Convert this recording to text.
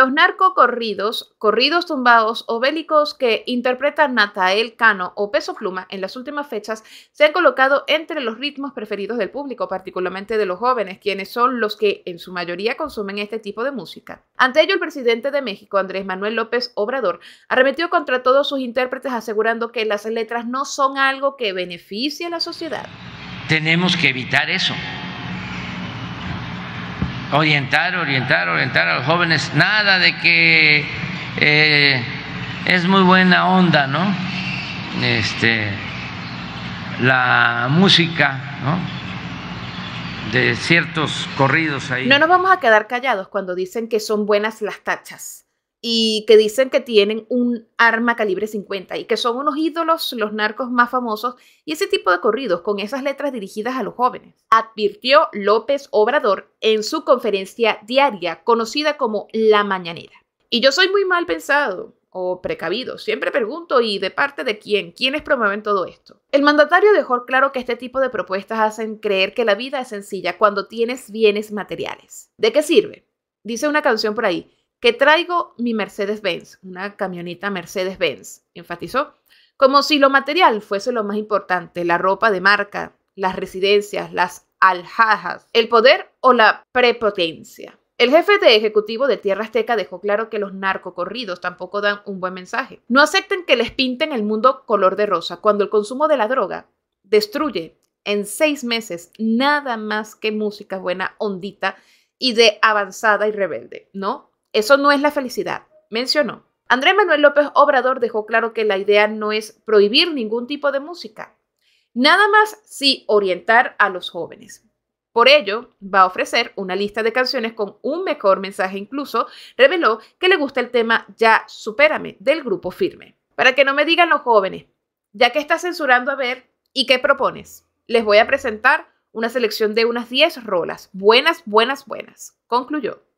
Los narcocorridos, corridos tumbados o bélicos que interpretan Natael Cano o Peso Pluma en las últimas fechas se han colocado entre los ritmos preferidos del público, particularmente de los jóvenes, quienes son los que en su mayoría consumen este tipo de música. Ante ello, el presidente de México, Andrés Manuel López Obrador, arremetió contra todos sus intérpretes asegurando que las letras no son algo que beneficie a la sociedad. Tenemos que evitar eso orientar, orientar, orientar a los jóvenes. Nada de que eh, es muy buena onda, ¿no? Este, la música, ¿no? De ciertos corridos ahí. No nos vamos a quedar callados cuando dicen que son buenas las tachas y que dicen que tienen un arma calibre 50 y que son unos ídolos los narcos más famosos y ese tipo de corridos con esas letras dirigidas a los jóvenes, advirtió López Obrador en su conferencia diaria conocida como La Mañanera. Y yo soy muy mal pensado o precavido, siempre pregunto y de parte de quién, quiénes promueven todo esto. El mandatario dejó claro que este tipo de propuestas hacen creer que la vida es sencilla cuando tienes bienes materiales. ¿De qué sirve? Dice una canción por ahí que traigo mi Mercedes-Benz, una camioneta Mercedes-Benz, enfatizó, como si lo material fuese lo más importante, la ropa de marca, las residencias, las alhajas, el poder o la prepotencia. El jefe de ejecutivo de Tierra Azteca dejó claro que los narcocorridos tampoco dan un buen mensaje. No acepten que les pinten el mundo color de rosa cuando el consumo de la droga destruye en seis meses nada más que música buena, ondita y de avanzada y rebelde, ¿no? Eso no es la felicidad, mencionó. Andrés Manuel López Obrador dejó claro que la idea no es prohibir ningún tipo de música, nada más sí orientar a los jóvenes. Por ello, va a ofrecer una lista de canciones con un mejor mensaje incluso, reveló que le gusta el tema Ya Supérame del grupo Firme. Para que no me digan los jóvenes, ya que estás censurando a ver, ¿y qué propones? Les voy a presentar una selección de unas 10 rolas, buenas, buenas, buenas, concluyó.